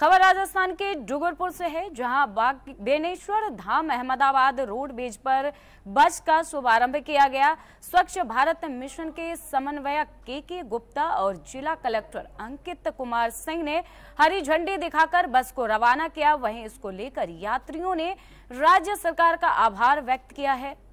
खबर राजस्थान के डूंगरपुर से है जहां बेनेश्वर धाम अहमदाबाद रोड बेज पर बस का शुभारंभ किया गया स्वच्छ भारत मिशन के समन्वयक के के गुप्ता और जिला कलेक्टर अंकित कुमार सिंह ने हरी झंडी दिखाकर बस को रवाना किया वहीं इसको लेकर यात्रियों ने राज्य सरकार का आभार व्यक्त किया है